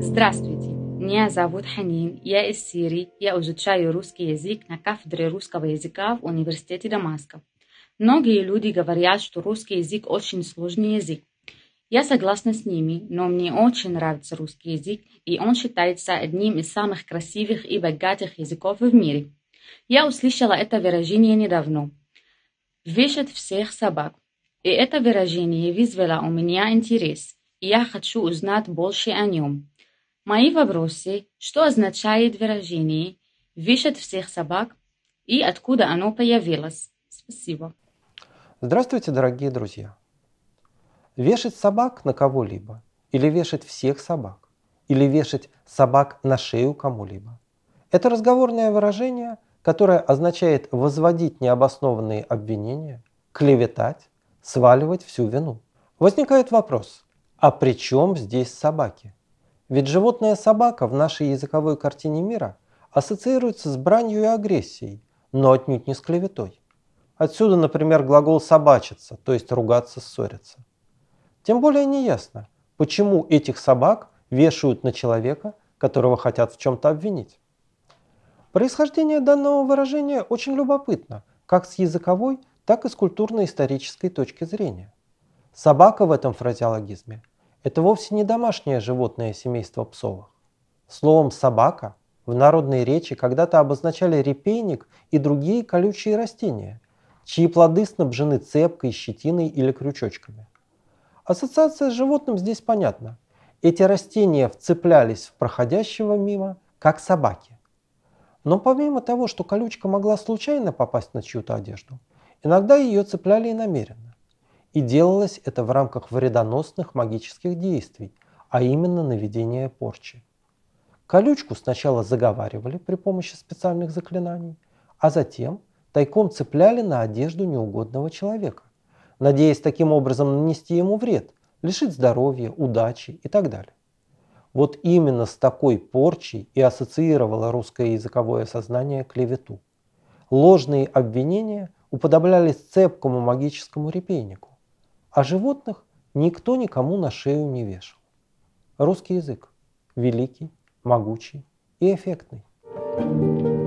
Здравствуйте, меня зовут Ханин, я из Сирии, я изучаю русский язык на кафедре русского языка в университете Дамаска. Многие люди говорят, что русский язык очень сложный язык. Я согласна с ними, но мне очень нравится русский язык, и он считается одним из самых красивых и богатых языков в мире. Я услышала это выражение недавно вешать всех собак. И это выражение вызвало у меня интерес, и я хочу узнать больше о нем. Мои вопросы, что означает выражение «вешать всех собак» и откуда оно появилось. Спасибо. Здравствуйте, дорогие друзья. Вешать собак на кого-либо или вешать всех собак или вешать собак на шею кому-либо. Это разговорное выражение – которое означает возводить необоснованные обвинения, клеветать, сваливать всю вину. Возникает вопрос, а при чем здесь собаки? Ведь животное собака в нашей языковой картине мира ассоциируется с бранью и агрессией, но отнюдь не с клеветой. Отсюда, например, глагол «собачиться», то есть ругаться, ссориться. Тем более неясно, почему этих собак вешают на человека, которого хотят в чем-то обвинить. Происхождение данного выражения очень любопытно, как с языковой, так и с культурно-исторической точки зрения. Собака в этом фразеологизме – это вовсе не домашнее животное семейства псовых. Словом «собака» в народной речи когда-то обозначали репейник и другие колючие растения, чьи плоды снабжены цепкой, щетиной или крючочками. Ассоциация с животным здесь понятна. Эти растения вцеплялись в проходящего мимо, как собаки. Но помимо того, что колючка могла случайно попасть на чью-то одежду, иногда ее цепляли и намеренно. И делалось это в рамках вредоносных магических действий, а именно наведения порчи. Колючку сначала заговаривали при помощи специальных заклинаний, а затем тайком цепляли на одежду неугодного человека, надеясь таким образом нанести ему вред, лишить здоровья, удачи и так далее. Вот именно с такой порчей и ассоциировало русское языковое сознание клевету. Ложные обвинения уподоблялись цепкому магическому репейнику, а животных никто никому на шею не вешал. Русский язык – великий, могучий и эффектный. Thank you.